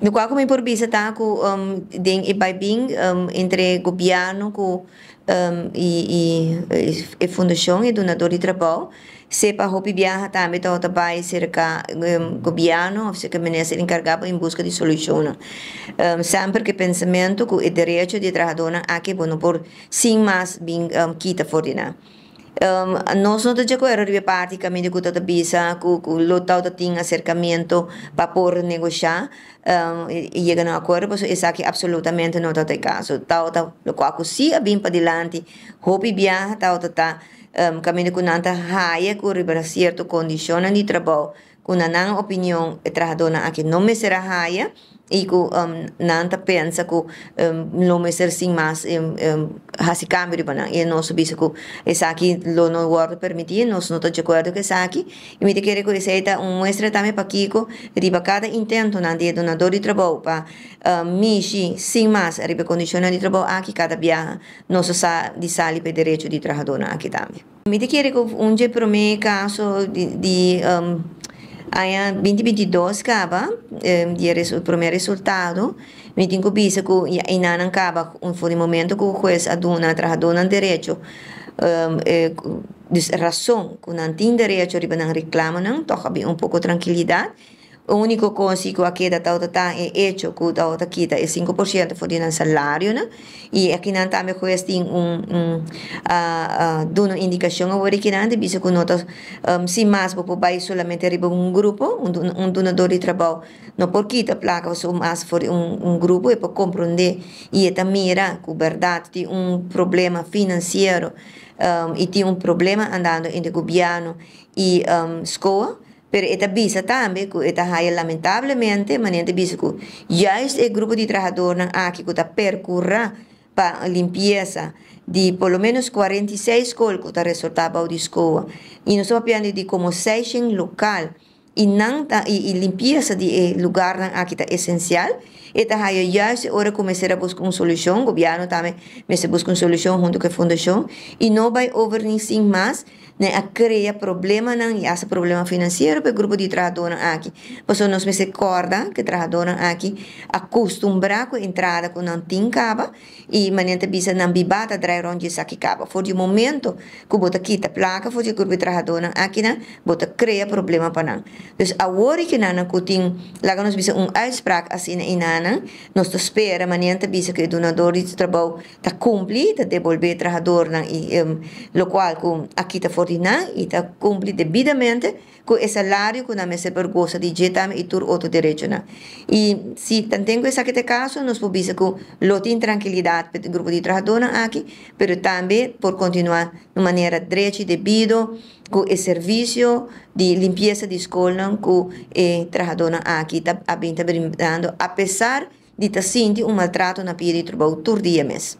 no ko may purbisa ta ko um, e ibaibing um, entre gobyerno ko um, e, e, e fundação e donador de trabalho se para hopi viaja também to tabai cerca um, governo ou cerca menesa encargado em busca de solução um, sempre que pensamento que o direito de trabalhador aqui bueno por sim mais bem um, quita fortina um, nosno to jako arrive parti kami de kuta ta visa ku ku lotao ta ting acercamiento pa por negociar um, y, y llegan a acuerdo pues esa que absolutamente no ta te caso tao ta lo ku aku si abin pa dilanti hopi viaja tao ta ta um, kami de kunanta haya ku ribera cierto condiciones ni trabajo kuna nang opinión eh, trajadona a que no me será haya यीको नान तप्पे अंसको लो मेसर सिंह मास hasi cambio di banana e non so bisa ku e saki lo non guardo per mi tie non sono to je guardo che saki e mi chiede ku seta un muestra tame pa kiko ribacada intento na die donatori trabo pa uh, mi shi sin mas ribe condizione di trabo aki cada bia non so sa di sali per derecho di trahadona aki tame mi chiede ku un je per me caso di, di um, I 2022 acaba, eh, el primer resultado, me tengo que en un acaba, el momento que el juez aduna, derecho, um, eh, razón, que no derecho, reclaman, un poco de tranquilidad. O único consigo aqui da Tautatã é hecho que o Tautaquita é 5% foi um salário, né? E aqui não também foi tem um, um a, a, uma indicação agora que não, devido que nós, um, se mais para o país, somente um grupo, um, um donador de trabalho, não porque a placa ou mais for um, um grupo, e para compreender e é mira verdade tem um problema financeiro um, e tem um problema andando entre governo e um, escola, Pero esta visa también, que esta hay lamentablemente, manente visa ya es el grupo de trabajadores aquí ah, que está percurra para limpieza de por lo menos 46 escuelas que está resultado de escuela. Y nosotros hablando de como sesión local. e ta, y, e limpeza de eh, lugar tá essencial esencial aí eu já se hora começar a buscar uma solução governo também mas se busca uma solução junto com a fundação e não vai over nem sim mais né a criar problema não e esse problema financeiro para o grupo de trabalhadores aqui pois nós me recorda que trabalhadores aqui acostumbrar com a entrada com não tem caba e manente bisa não bibata trair onde isso aqui caba for de momento que bota quita placa for de grupo de trabalhadores aqui não bota cria problema para não Dus awori kinana kuting laga nos bisa um uitspraak as ina inana, nos to spera manianta bisa que donador de trabalho ta cumpli, ta devolver trabajador nang um, lo qual com aqui ta forina e ta cumpli debidamente com o salário que na mesa pergosa de jetam e tur outro direito na. E se si, tantengo essa que te caso, nos pubisa com lotin tranquilidade pelo grupo de trabajador aqui, pero também por continuar de maneira direita e debido com o serviço de limpeza de escola que eh, Trajadona aqui a brindando, apesar de estar tá sentindo um maltrato na pia de trabalho todo dia mesmo.